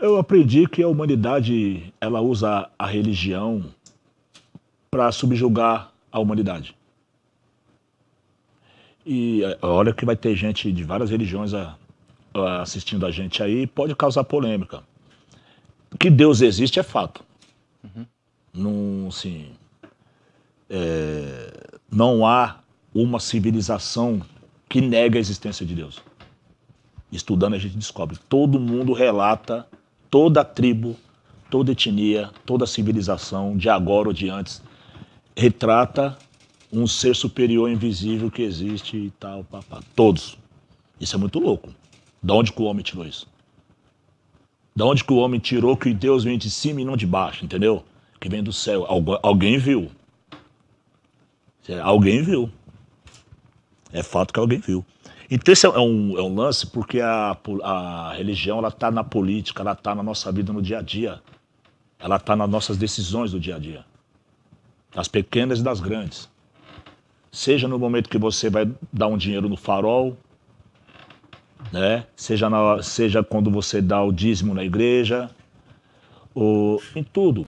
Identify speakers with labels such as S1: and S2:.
S1: Eu aprendi que a humanidade ela usa a religião para subjugar a humanidade. E é, olha que vai ter gente de várias religiões a, ah, a ah, assistindo a gente aí, pode causar polêmica. Que Deus existe é fato. Uhum. Não, assim, é, não há uma civilização que nega a existência de Deus. Estudando a gente descobre. Todo mundo relata, toda tribo, toda etnia, toda civilização, de agora ou de antes, retrata um ser superior invisível que existe e tal, papá. Todos. Isso é muito louco. De onde que o homem tirou isso? De onde que o homem tirou que Deus vem de cima e não de baixo, entendeu? Que vem do céu. Algu alguém viu. É, alguém viu. É fato que alguém viu. Então esse é um, é um lance porque a, a religião ela está na política, ela está na nossa vida no dia a dia, ela está nas nossas decisões do dia a dia, das pequenas e das grandes. Seja no momento que você vai dar um dinheiro no farol, né? Seja, na, seja quando você dá o dízimo na igreja, ou, em tudo.